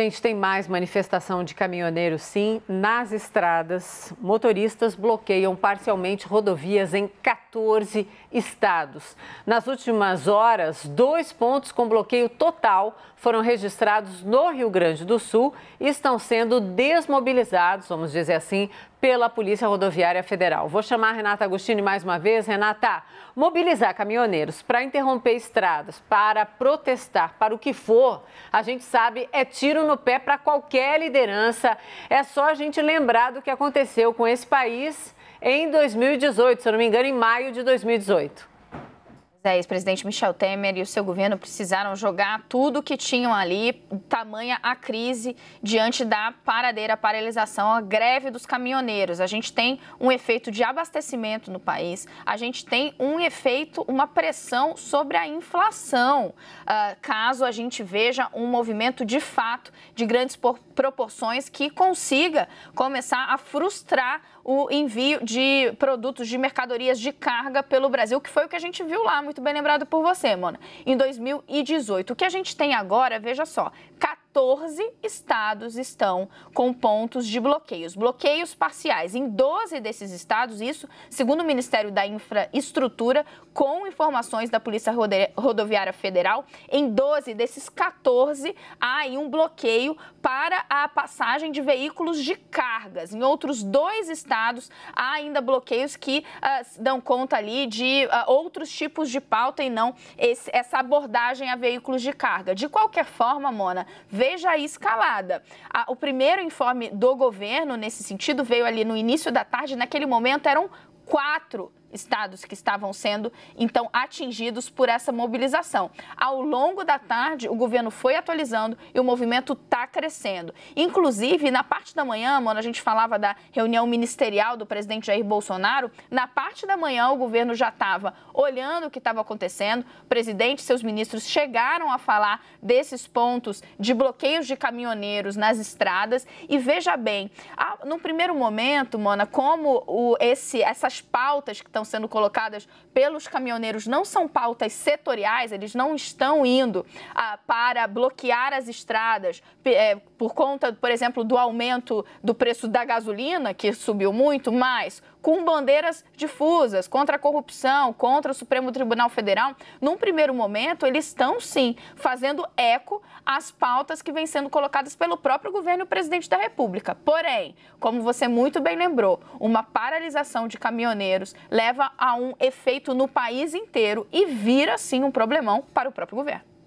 Gente, tem mais manifestação de caminhoneiros, sim, nas estradas. Motoristas bloqueiam parcialmente rodovias em 14 estados. Nas últimas horas, dois pontos com bloqueio total foram registrados no Rio Grande do Sul e estão sendo desmobilizados, vamos dizer assim, pela Polícia Rodoviária Federal. Vou chamar a Renata Agostini mais uma vez. Renata, mobilizar caminhoneiros para interromper estradas, para protestar, para o que for, a gente sabe, é tiro no pé para qualquer liderança. É só a gente lembrar do que aconteceu com esse país em 2018, se eu não me engano, em maio de 2018. É, ex-presidente Michel Temer e o seu governo precisaram jogar tudo que tinham ali, tamanha a crise diante da paradeira, a paralisação, a greve dos caminhoneiros. A gente tem um efeito de abastecimento no país, a gente tem um efeito, uma pressão sobre a inflação, ah, caso a gente veja um movimento de fato de grandes proporções que consiga começar a frustrar o envio de produtos de mercadorias de carga pelo Brasil, que foi o que a gente viu lá muito bem lembrado por você, Mona, em 2018. O que a gente tem agora, veja só, 14 estados estão com pontos de bloqueios, bloqueios parciais. Em 12 desses estados, isso, segundo o Ministério da Infraestrutura, com informações da Polícia Rodoviária Federal, em 12 desses 14 há aí um bloqueio para a passagem de veículos de cargas. Em outros dois estados há ainda bloqueios que uh, dão conta ali de uh, outros tipos de pauta e não esse, essa abordagem a veículos de carga. De qualquer forma, Mona, veio esteja escalada. A, o primeiro informe do governo nesse sentido veio ali no início da tarde, naquele momento eram quatro estados que estavam sendo então atingidos por essa mobilização. Ao longo da tarde, o governo foi atualizando e o movimento está crescendo. Inclusive, na parte da manhã, mano, a gente falava da reunião ministerial do presidente Jair Bolsonaro, na parte da manhã o governo já estava olhando o que estava acontecendo. O presidente e seus ministros chegaram a falar desses pontos de bloqueios de caminhoneiros nas estradas e veja bem, no primeiro momento, Mona, como o, esse essas pautas que estão sendo colocadas pelos caminhoneiros não são pautas setoriais, eles não estão indo a ah, para bloquear as estradas é, por conta, por exemplo, do aumento do preço da gasolina, que subiu muito, mas com bandeiras difusas contra a corrupção, contra o Supremo Tribunal Federal, num primeiro momento eles estão sim fazendo eco às pautas que vêm sendo colocadas pelo próprio governo e presidente da República. Porém, como você muito bem lembrou, uma paralisação de caminhoneiros leva a um efeito no país inteiro e vira sim um problemão para o próprio governo.